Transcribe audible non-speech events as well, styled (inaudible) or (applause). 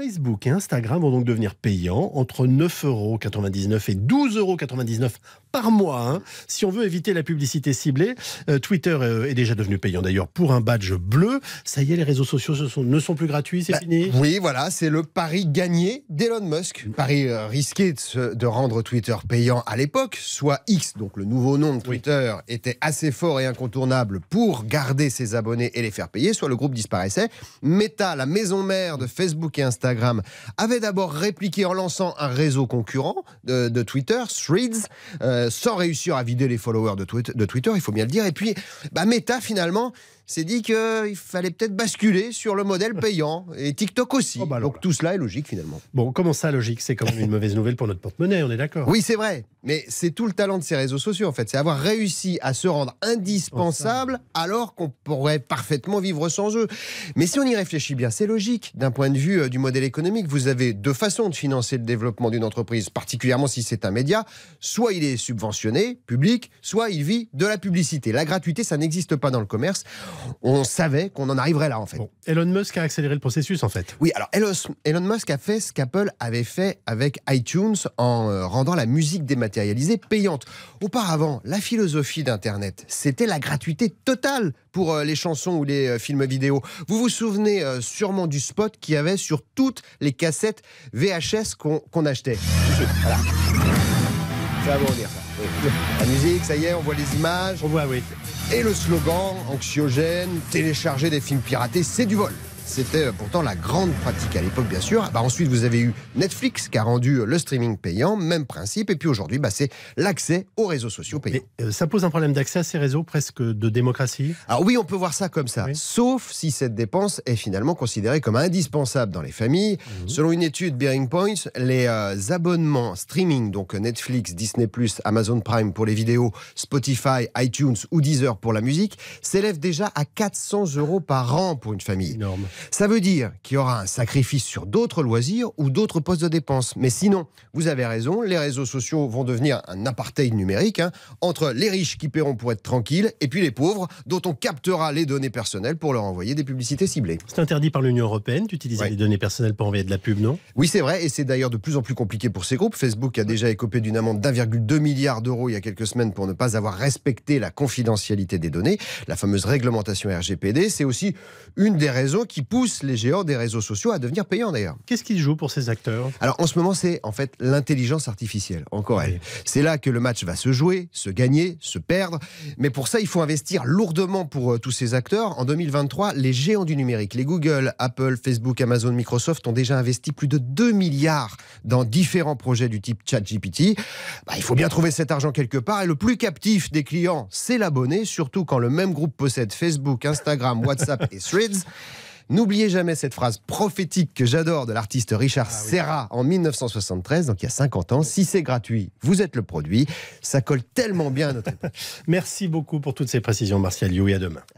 Facebook et Instagram vont donc devenir payants entre 9,99€ et 12,99€ par mois. Hein. Si on veut éviter la publicité ciblée, euh, Twitter euh, est déjà devenu payant d'ailleurs pour un badge bleu. Ça y est, les réseaux sociaux ne sont plus gratuits, c'est bah, fini Oui, voilà, c'est le pari gagné d'Elon Musk. Pari euh, risqué de, rendre Twitter payant à l'époque, soit X, donc le nouveau nom de Twitter, était assez fort et incontournable pour garder ses abonnés et les faire payer, soit le groupe disparaissait. Meta, la maison mère de Facebook et Instagram, Instagram avait d'abord répliqué en lançant un réseau concurrent de, Twitter, Threads, euh, sans réussir à vider les followers de, de, Twitter, il faut bien le dire. Et puis, bah, Meta, finalement, s'est dit qu'il fallait peut-être basculer sur le modèle payant et TikTok aussi. Oh, bah Donc tout cela est logique finalement. Bon, comment ça logique C'est quand même une mauvaise nouvelle pour notre porte-monnaie, on est d'accord Oui, c'est vrai. Mais c'est tout le talent de ces réseaux sociaux en fait. C'est avoir réussi à se rendre indispensable alors qu'on pourrait parfaitement vivre sans eux. Mais si on y réfléchit bien, c'est logique. D'un point de vue euh, du modèle économique, vous avez deux façons de financer le développement d'une entreprise, particulièrement si c'est un média. Soit il est subventionné, public, soit il vit de la publicité. La gratuité, ça n'existe pas dans le commerce on savait qu'on en arriverait là, en fait. Elon Musk a accéléré le processus, en fait. Oui, alors Elon Musk a fait ce qu'Apple avait fait avec iTunes en euh, rendant la musique dématérialisée payante. Auparavant, la philosophie d'Internet, c'était la gratuité totale pour euh, les chansons ou les euh, films vidéo. Vous vous souvenez sûrement du spot qu'il y avait sur toutes les cassettes VHS qu'on achetait. dire la musique, ça y est, on voit les images. On voit, oui. Et le slogan anxiogène, télécharger des films piratés, c'est du vol. C'était euh, pourtant la grande pratique à l'époque, bien sûr. Bah, ensuite, vous avez eu Netflix qui a rendu euh, le streaming payant, même principe. Et puis aujourd'hui, bah, c'est l'accès aux réseaux sociaux payants. Mais, euh, ça pose un problème d'accès à ces réseaux, presque de démocratie Alors oui, on peut voir ça comme ça, sauf si cette dépense est finalement considérée comme indispensable dans les familles. Mhm. Selon une étude Bearing Points, les abonnements streaming, donc Netflix, Disney+, Amazon Prime pour les vidéos, Spotify, iTunes ou Deezer pour la musique, s'élèvent déjà à 400 euros par an pour une famille. Énorme. Ça veut dire qu'il y aura un sacrifice sur d'autres loisirs ou d'autres postes de dépenses. Mais sinon, vous avez raison, les réseaux sociaux vont devenir un apartheid numérique hein, entre les riches qui paieront pour être tranquilles et puis les pauvres dont on captera les données personnelles pour leur envoyer des publicités ciblées. C'est interdit par l'Union européenne d'utiliser les données personnelles pour envoyer de la pub, non Oui, c'est vrai, et c'est d'ailleurs de plus en plus compliqué pour ces groupes. Facebook a déjà écopé d'une amende d'1,2 milliard d'euros il y a quelques semaines pour ne pas avoir respecté la confidentialité des données, la fameuse réglementation RGPD. C'est aussi une des raisons qui pousse les géants des réseaux sociaux à devenir payants d'ailleurs. Qu'est-ce qu'ils jouent pour ces acteurs Alors en ce moment, c'est en fait l'intelligence artificielle, encore elle. C'est là que le match va se jouer, se gagner, se perdre. Mais pour ça, il faut investir lourdement pour euh, tous ces acteurs. En 2023, les géants du numérique, les Google, Apple, Facebook, Amazon, Microsoft ont déjà investi plus de 2 milliards dans différents projets du type ChatGPT. Bah, il faut bien trouver cet argent quelque part. Et le plus captif des clients, c'est l'abonné, surtout quand le même groupe possède Facebook, Instagram, WhatsApp et Threads. N'oubliez jamais cette phrase prophétique que j'adore de l'artiste Richard ah Serra en 1973, donc il y a 50 ans. Si c'est gratuit, vous êtes le produit. Ça colle tellement bien à notre époque. (laughs) Merci beaucoup pour toutes ces précisions, Martial You, et à demain.